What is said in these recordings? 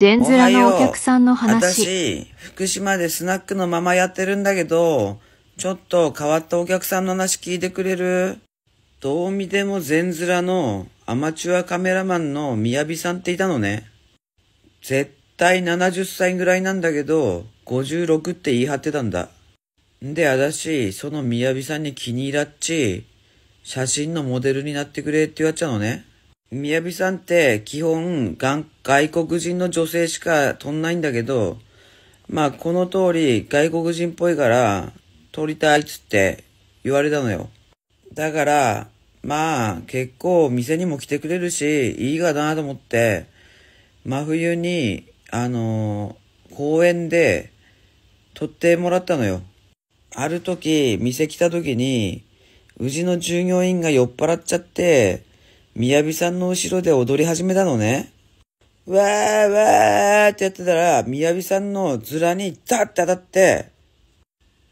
全ズラのお客さんの話。私、福島でスナックのままやってるんだけど、ちょっと変わったお客さんの話聞いてくれるどう見ても全ズラのアマチュアカメラマンのみやびさんっていたのね。絶対70歳ぐらいなんだけど、56って言い張ってたんだ。んで、私、そのみやびさんに気に入らっち、写真のモデルになってくれって言わっちゃうのね。みやびさんって基本外国人の女性しか撮んないんだけど、まあこの通り外国人っぽいから撮りたいっつって言われたのよ。だから、まあ結構店にも来てくれるし、いいがなと思って、真冬に、あのー、公園で撮ってもらったのよ。ある時、店来た時に、うちの従業員が酔っ払っちゃって、みやびさんの後ろで踊り始めたのね。わーわーってやってたら、みやびさんのズラにザッて当たって、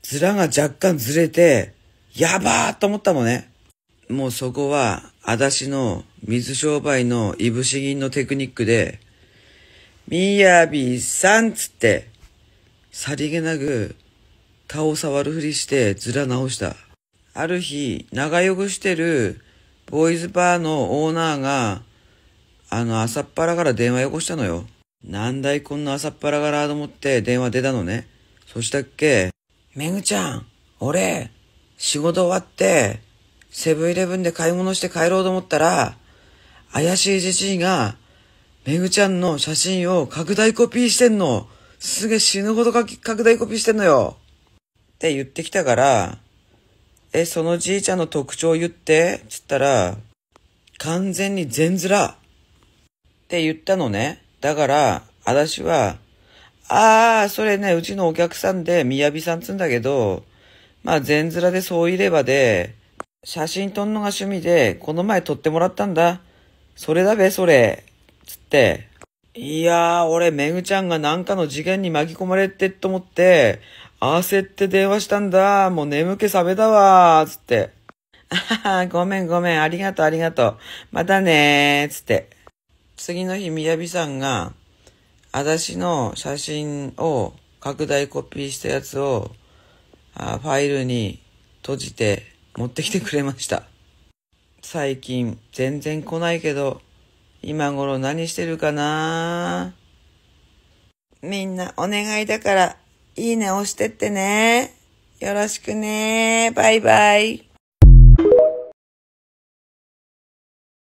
ズラが若干ずれて、やばーと思ったのね。もうそこは、あだしの水商売のいぶし銀のテクニックで、みやびさんつって、さりげなく、顔触るふりしてずら直した。ある日、長汚してるボーイズバーのオーナーが、あの、朝っぱらから電話よこしたのよ。なんだいこんな朝っぱらからと思って電話出たのね。そしたっけ、めぐちゃん、俺、仕事終わって、セブンイレブンで買い物して帰ろうと思ったら、怪しいじじいが、めぐちゃんの写真を拡大コピーしてんの。すげえ死ぬほど拡大コピーしてんのよ。って言ってきたから、え、そのじいちゃんの特徴言って、つったら、完全に全ずらって言ったのね。だから、私は、ああ、それね、うちのお客さんで、みやびさんつんだけど、まあ、全面でそういればで、写真撮んのが趣味で、この前撮ってもらったんだ。それだべ、それ。つって、いやー、俺、めぐちゃんがなんかの事件に巻き込まれてっと思って、焦って電話したんだ。もう眠気覚めたわ。つって。あはは、ごめんごめん。ありがとうありがとう。またねつって。次の日、みやびさんが、私の写真を拡大コピーしたやつを、あファイルに閉じて持ってきてくれました。最近全然来ないけど、今頃何してるかなみんなお願いだからいいね押してってね。よろしくね。バイバイ。